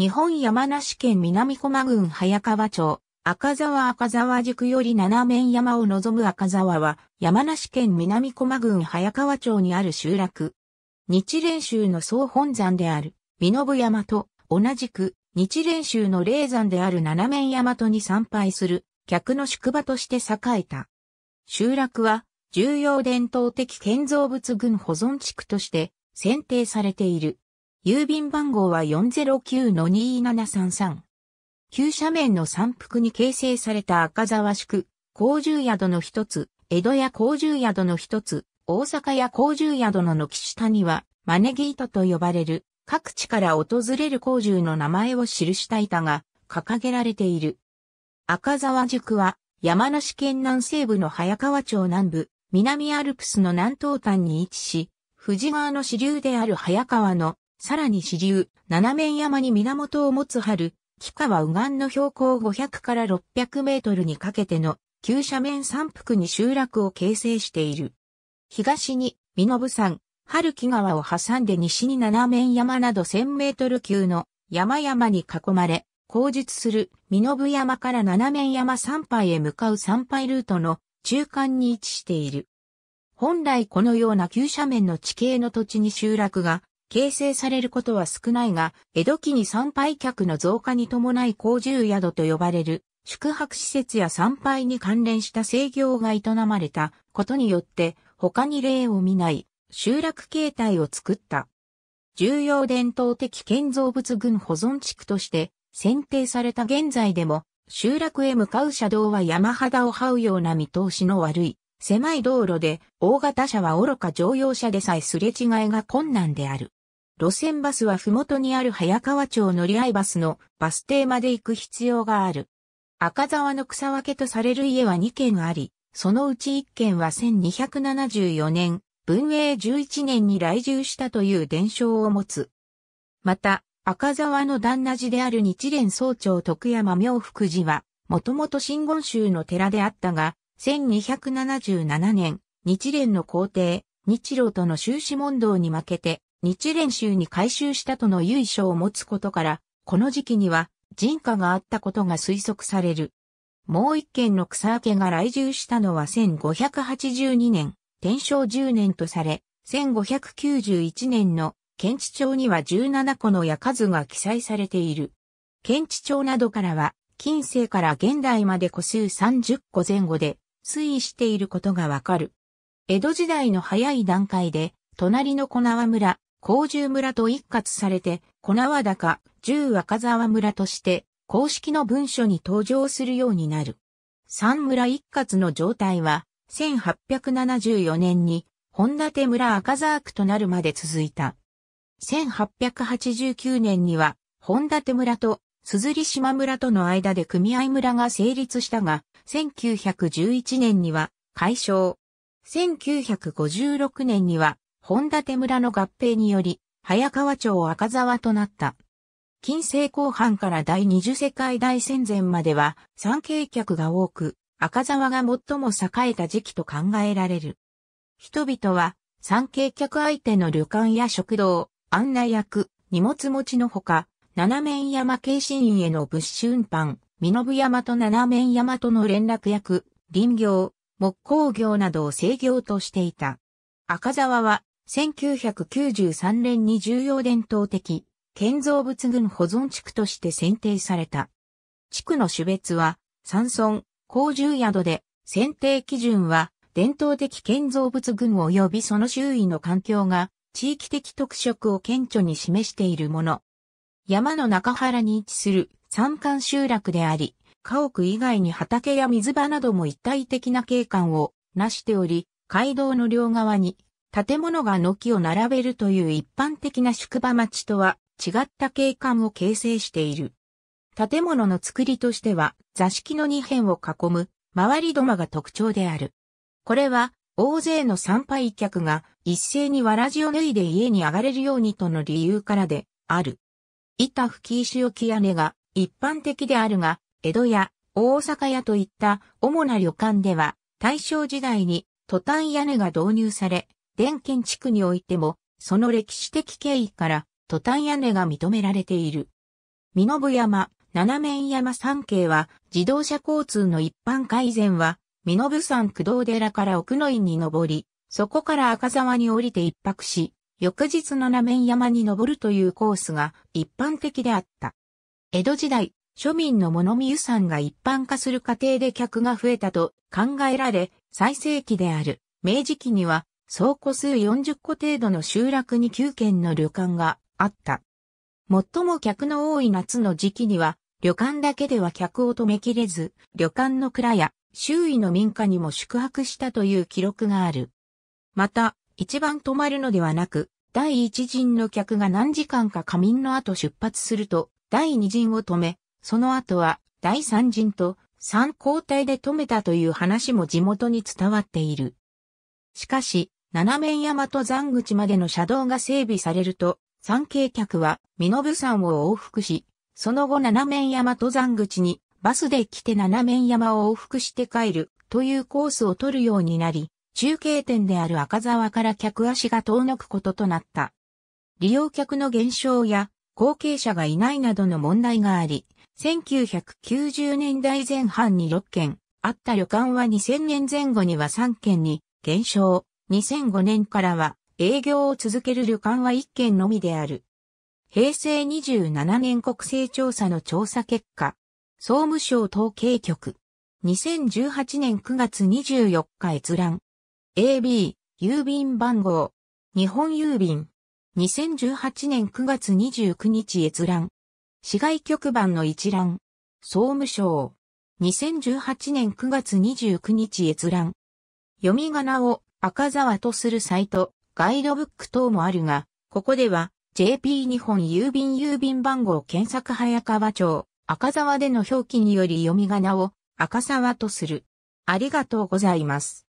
日本山梨県南駒郡早川町、赤沢赤沢宿より七面山を望む赤沢は、山梨県南駒郡早川町にある集落。日蓮宗の総本山である、身延山と、同じく、日蓮宗の霊山である七面山とに参拝する、客の宿場として栄えた。集落は、重要伝統的建造物群保存地区として、選定されている。郵便番号は409-2733。旧斜面の山腹に形成された赤沢宿、工住宿の一つ、江戸屋工住宿の一つ、大阪屋工住宿の軒下には、マネギトと呼ばれる、各地から訪れる工住の名前を記した板が掲げられている。赤沢宿は、山梨県南西部の早川町南部、南アルプスの南東端に位置し、富士川の支流である早川のさらに支流、七面山に源を持つ春、木川右岸の標高500から600メートルにかけての急斜面山腹に集落を形成している。東に、身延山、春木川を挟んで西に七面山など1000メートル級の山々に囲まれ、後述する身延山から七面山参拝へ向かう参拝ルートの中間に位置している。本来このような急斜面の地形の土地に集落が形成されることは少ないが、江戸期に参拝客の増加に伴い工重宿と呼ばれる宿泊施設や参拝に関連した制業が営まれたことによって他に例を見ない集落形態を作った。重要伝統的建造物群保存地区として選定された現在でも集落へ向かう車道は山肌を這うような見通しの悪い狭い道路で大型車は愚か乗用車でさえすれ違いが困難である。路線バスは麓にある早川町乗り合いバスのバス停まで行く必要がある。赤沢の草分けとされる家は2軒あり、そのうち1軒は1274年、文永11年に来住したという伝承を持つ。また、赤沢の旦那寺である日蓮総長徳山妙福寺は、もともと真言宗の寺であったが、1277年、日蓮の皇帝、日露との終始問答に負けて、日蓮宗に改修したとの由緒を持つことから、この時期には人家があったことが推測される。もう一軒の草明けが来住したのは1582年、天正10年とされ、1591年の県知町には17個の矢数が記載されている。県知町などからは、近世から現代まで個数30個前後で推移していることがわかる。江戸時代の早い段階で、隣の小縄村、甲住村と一括されて、粉和高、十若沢村として、公式の文書に登場するようになる。三村一括の状態は、1874年に、本立村赤沢区となるまで続いた。1889年には、本立村と鈴島村との間で組合村が成立したが、1911年には解消。1956年には本立村の合併により、早川町赤沢となった。近世後半から第二次世界大戦前までは、三景客が多く、赤沢が最も栄えた時期と考えられる。人々は、三景客相手の旅館や食堂、案内役、荷物持ちのほか、七面山京神院への物資運搬、身延山と七面山との連絡役、林業、木工業などを制業としていた。赤沢は1993年に重要伝統的建造物群保存地区として選定された。地区の種別は、山村、高重宿で、選定基準は、伝統的建造物群及びその周囲の環境が、地域的特色を顕著に示しているもの。山の中原に位置する山間集落であり、家屋以外に畑や水場なども一体的な景観をなしており、街道の両側に建物が軒を並べるという一般的な宿場町とは違った景観を形成している。建物の作りとしては座敷の2辺を囲む回り土間が特徴である。これは大勢の参拝客が一斉にわらじを脱いで家に上がれるようにとの理由からである。板吹石置き屋根が一般的であるが、江戸や大阪屋といった主な旅館では大正時代にトタン屋根が導入され、電建地区においても、その歴史的経緯から、トタン屋根が認められている。身延山、七面山山系は、自動車交通の一般改善は、身延山駆動寺から奥の院に登り、そこから赤沢に降りて一泊し、翌日七面山に登るというコースが一般的であった。江戸時代、庶民の物見湯山が一般化する過程で客が増えたと考えられ、最盛期である明治期には総戸数40個程度の集落に9軒の旅館があった。最も客の多い夏の時期には、旅館だけでは客を止めきれず、旅館の蔵や周囲の民家にも宿泊したという記録がある。また、一番泊まるのではなく、第一陣の客が何時間か仮眠の後出発すると、第二陣を止め、その後は第三陣と三交代で止めたという話も地元に伝わっている。しかし、七面山登山口までの車道が整備されると、参詣客は身延山を往復し、その後七面山登山口にバスで来て七面山を往復して帰るというコースを取るようになり、中継点である赤沢から客足が遠のくこととなった。利用客の減少や後継者がいないなどの問題があり、1990年代前半に6件あった旅館は2000年前後には3件に減少。2005年からは営業を続ける旅館は1軒のみである。平成27年国勢調査の調査結果、総務省統計局、2018年9月24日閲覧、AB、郵便番号、日本郵便、2018年9月29日閲覧、市外局番の一覧、総務省、2018年9月29日閲覧、読み仮名を赤沢とするサイト、ガイドブック等もあるが、ここでは JP 日本郵便郵便番号検索早川町、赤沢での表記により読み仮名を赤沢とする。ありがとうございます。